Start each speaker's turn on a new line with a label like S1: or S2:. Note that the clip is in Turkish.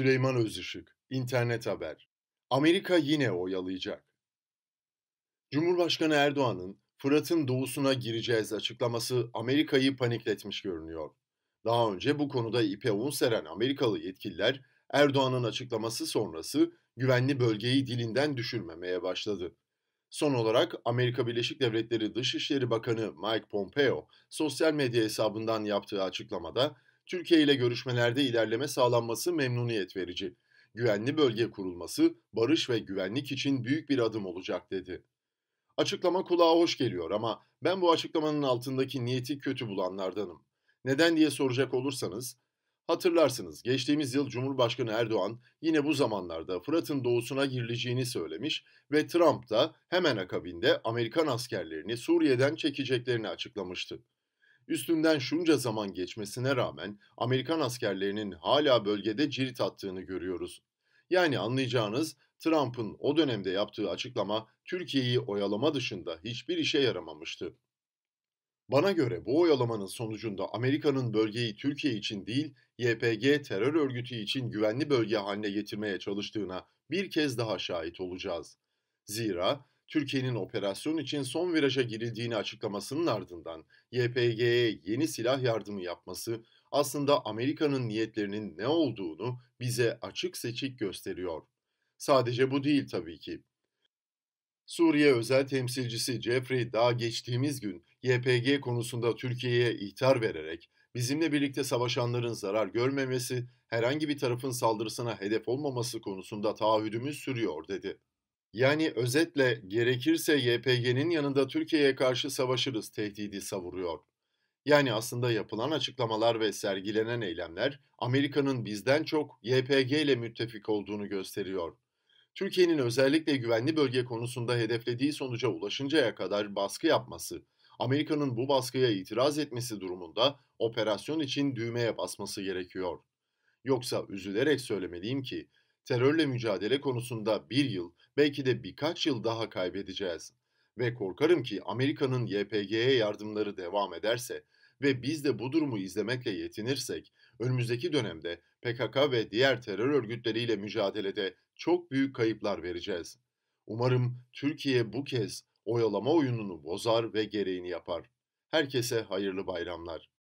S1: Süleyman Özışık, İnternet Haber. Amerika yine oyalayacak. Cumhurbaşkanı Erdoğan'ın Fırat'ın doğusuna gireceğiz açıklaması Amerika'yı panikletmiş görünüyor. Daha önce bu konuda ipe un seren Amerikalı yetkililer Erdoğan'ın açıklaması sonrası güvenli bölgeyi dilinden düşürmemeye başladı. Son olarak Amerika Birleşik Devletleri Dışişleri Bakanı Mike Pompeo sosyal medya hesabından yaptığı açıklamada Türkiye ile görüşmelerde ilerleme sağlanması memnuniyet verici. Güvenli bölge kurulması barış ve güvenlik için büyük bir adım olacak dedi. Açıklama kulağa hoş geliyor ama ben bu açıklamanın altındaki niyeti kötü bulanlardanım. Neden diye soracak olursanız, hatırlarsınız geçtiğimiz yıl Cumhurbaşkanı Erdoğan yine bu zamanlarda Fırat'ın doğusuna girileceğini söylemiş ve Trump da hemen akabinde Amerikan askerlerini Suriye'den çekeceklerini açıklamıştı. Üstünden şunca zaman geçmesine rağmen Amerikan askerlerinin hala bölgede cirit attığını görüyoruz. Yani anlayacağınız Trump'ın o dönemde yaptığı açıklama Türkiye'yi oyalama dışında hiçbir işe yaramamıştı. Bana göre bu oyalamanın sonucunda Amerika'nın bölgeyi Türkiye için değil, YPG terör örgütü için güvenli bölge haline getirmeye çalıştığına bir kez daha şahit olacağız. Zira Türkiye'nin operasyon için son viraja girildiğini açıklamasının ardından YPG'ye yeni silah yardımı yapması aslında Amerika'nın niyetlerinin ne olduğunu bize açık seçik gösteriyor. Sadece bu değil tabii ki. Suriye özel temsilcisi Jeffrey daha geçtiğimiz gün YPG konusunda Türkiye'ye ihtar vererek bizimle birlikte savaşanların zarar görmemesi, herhangi bir tarafın saldırısına hedef olmaması konusunda taahhüdümüz sürüyor dedi. Yani özetle gerekirse YPG'nin yanında Türkiye'ye karşı savaşırız tehdidi savuruyor. Yani aslında yapılan açıklamalar ve sergilenen eylemler Amerika'nın bizden çok YPG ile müttefik olduğunu gösteriyor. Türkiye'nin özellikle güvenli bölge konusunda hedeflediği sonuca ulaşıncaya kadar baskı yapması, Amerika'nın bu baskıya itiraz etmesi durumunda operasyon için düğmeye basması gerekiyor. Yoksa üzülerek söylemeliyim ki terörle mücadele konusunda bir yıl, belki de birkaç yıl daha kaybedeceğiz. Ve korkarım ki Amerika'nın YPG'ye yardımları devam ederse ve biz de bu durumu izlemekle yetinirsek, önümüzdeki dönemde PKK ve diğer terör örgütleriyle mücadelede çok büyük kayıplar vereceğiz. Umarım Türkiye bu kez oyalama oyununu bozar ve gereğini yapar. Herkese hayırlı bayramlar.